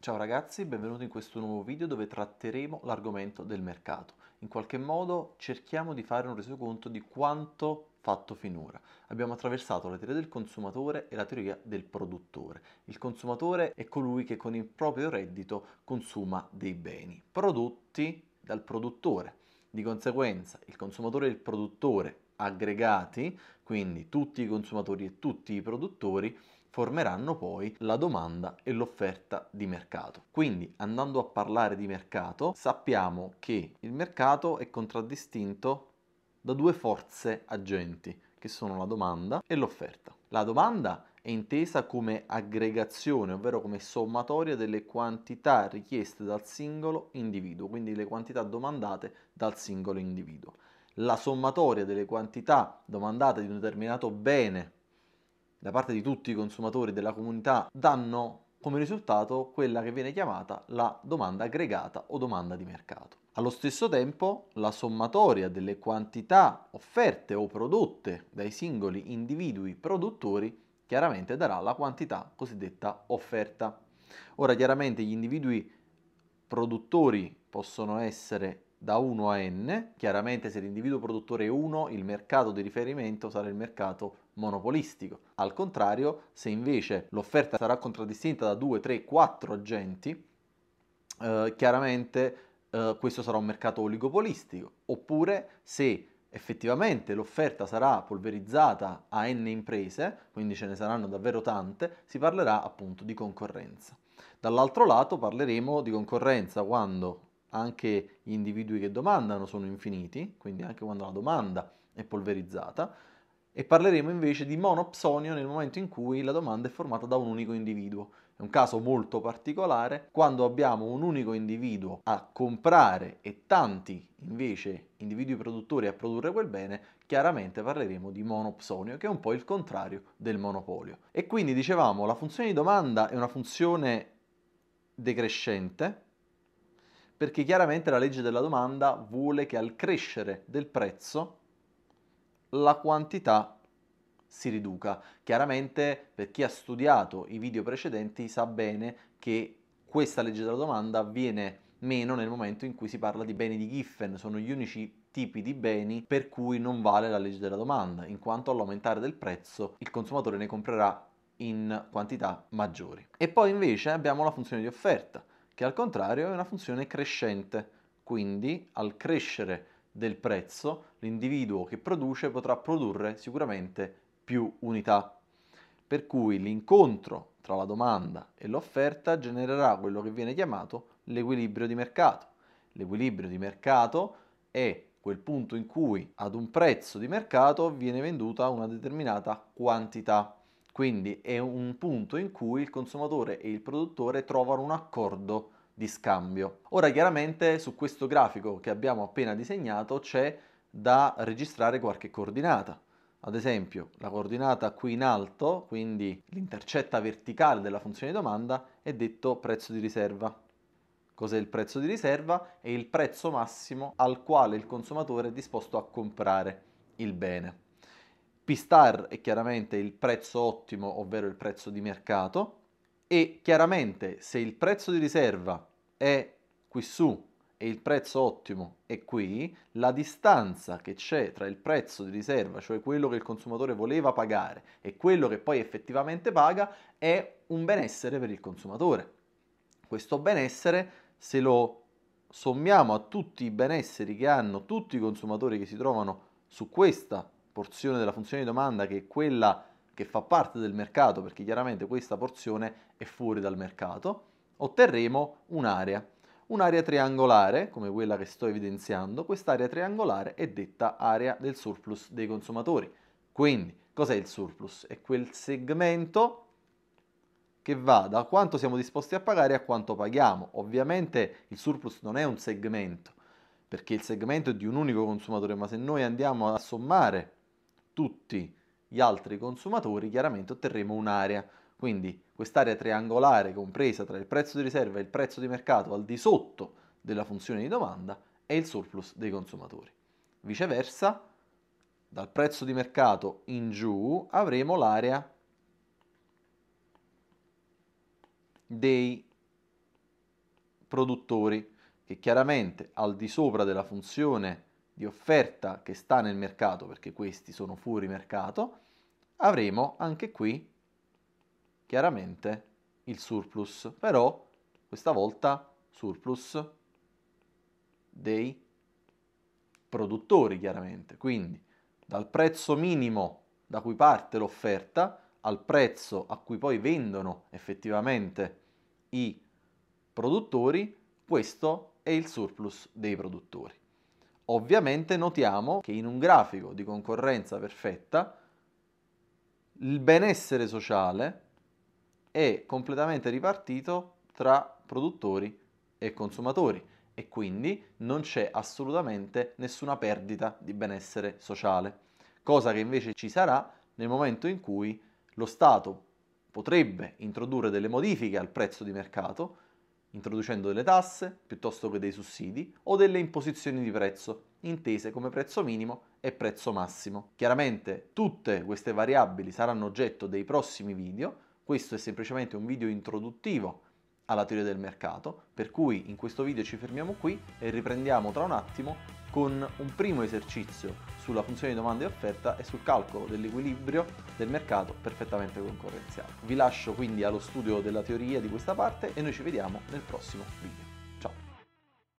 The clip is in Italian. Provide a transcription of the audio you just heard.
Ciao ragazzi, benvenuti in questo nuovo video dove tratteremo l'argomento del mercato. In qualche modo cerchiamo di fare un resoconto di quanto fatto finora. Abbiamo attraversato la teoria del consumatore e la teoria del produttore. Il consumatore è colui che con il proprio reddito consuma dei beni prodotti dal produttore. Di conseguenza il consumatore e il produttore aggregati, quindi tutti i consumatori e tutti i produttori, formeranno poi la domanda e l'offerta di mercato. Quindi andando a parlare di mercato sappiamo che il mercato è contraddistinto da due forze agenti che sono la domanda e l'offerta. La domanda è intesa come aggregazione, ovvero come sommatoria delle quantità richieste dal singolo individuo, quindi le quantità domandate dal singolo individuo. La sommatoria delle quantità domandate di un determinato bene da parte di tutti i consumatori della comunità danno come risultato quella che viene chiamata la domanda aggregata o domanda di mercato. Allo stesso tempo la sommatoria delle quantità offerte o prodotte dai singoli individui produttori chiaramente darà la quantità cosiddetta offerta. Ora chiaramente gli individui produttori possono essere da 1 a n, chiaramente se l'individuo produttore è 1, il mercato di riferimento sarà il mercato monopolistico. Al contrario, se invece l'offerta sarà contraddistinta da 2, 3, 4 agenti, eh, chiaramente eh, questo sarà un mercato oligopolistico. Oppure se effettivamente l'offerta sarà polverizzata a n imprese, quindi ce ne saranno davvero tante, si parlerà appunto di concorrenza. Dall'altro lato parleremo di concorrenza quando anche gli individui che domandano sono infiniti, quindi anche quando la domanda è polverizzata, e parleremo invece di monopsonio nel momento in cui la domanda è formata da un unico individuo. È un caso molto particolare quando abbiamo un unico individuo a comprare e tanti invece individui produttori a produrre quel bene, chiaramente parleremo di monopsonio, che è un po' il contrario del monopolio. E quindi dicevamo, la funzione di domanda è una funzione decrescente, perché chiaramente la legge della domanda vuole che al crescere del prezzo la quantità si riduca. Chiaramente per chi ha studiato i video precedenti sa bene che questa legge della domanda viene meno nel momento in cui si parla di beni di Giffen, sono gli unici tipi di beni per cui non vale la legge della domanda, in quanto all'aumentare del prezzo il consumatore ne comprerà in quantità maggiori. E poi invece abbiamo la funzione di offerta che al contrario è una funzione crescente, quindi al crescere del prezzo l'individuo che produce potrà produrre sicuramente più unità. Per cui l'incontro tra la domanda e l'offerta genererà quello che viene chiamato l'equilibrio di mercato. L'equilibrio di mercato è quel punto in cui ad un prezzo di mercato viene venduta una determinata quantità. Quindi è un punto in cui il consumatore e il produttore trovano un accordo di scambio. Ora chiaramente su questo grafico che abbiamo appena disegnato c'è da registrare qualche coordinata. Ad esempio, la coordinata qui in alto, quindi l'intercetta verticale della funzione di domanda, è detto prezzo di riserva. Cos'è il prezzo di riserva? È il prezzo massimo al quale il consumatore è disposto a comprare il bene. P-Star è chiaramente il prezzo ottimo, ovvero il prezzo di mercato, e chiaramente se il prezzo di riserva è qui su e il prezzo ottimo è qui, la distanza che c'è tra il prezzo di riserva, cioè quello che il consumatore voleva pagare, e quello che poi effettivamente paga, è un benessere per il consumatore. Questo benessere, se lo sommiamo a tutti i benesseri che hanno tutti i consumatori che si trovano su questa porzione della funzione di domanda che è quella che fa parte del mercato, perché chiaramente questa porzione è fuori dal mercato, otterremo un'area. Un'area triangolare, come quella che sto evidenziando, quest'area triangolare è detta area del surplus dei consumatori. Quindi, cos'è il surplus? È quel segmento che va da quanto siamo disposti a pagare a quanto paghiamo. Ovviamente il surplus non è un segmento, perché il segmento è di un unico consumatore, ma se noi andiamo a sommare tutti gli altri consumatori, chiaramente otterremo un'area. Quindi quest'area triangolare compresa tra il prezzo di riserva e il prezzo di mercato al di sotto della funzione di domanda è il surplus dei consumatori. Viceversa, dal prezzo di mercato in giù avremo l'area dei produttori che chiaramente al di sopra della funzione di di offerta che sta nel mercato, perché questi sono fuori mercato, avremo anche qui chiaramente il surplus, però questa volta surplus dei produttori chiaramente, quindi dal prezzo minimo da cui parte l'offerta al prezzo a cui poi vendono effettivamente i produttori, questo è il surplus dei produttori. Ovviamente notiamo che in un grafico di concorrenza perfetta il benessere sociale è completamente ripartito tra produttori e consumatori e quindi non c'è assolutamente nessuna perdita di benessere sociale, cosa che invece ci sarà nel momento in cui lo Stato potrebbe introdurre delle modifiche al prezzo di mercato introducendo delle tasse piuttosto che dei sussidi o delle imposizioni di prezzo, intese come prezzo minimo e prezzo massimo. Chiaramente tutte queste variabili saranno oggetto dei prossimi video, questo è semplicemente un video introduttivo alla teoria del mercato, per cui in questo video ci fermiamo qui e riprendiamo tra un attimo con un primo esercizio sulla funzione di domanda e offerta e sul calcolo dell'equilibrio del mercato perfettamente concorrenziale. Vi lascio quindi allo studio della teoria di questa parte e noi ci vediamo nel prossimo video.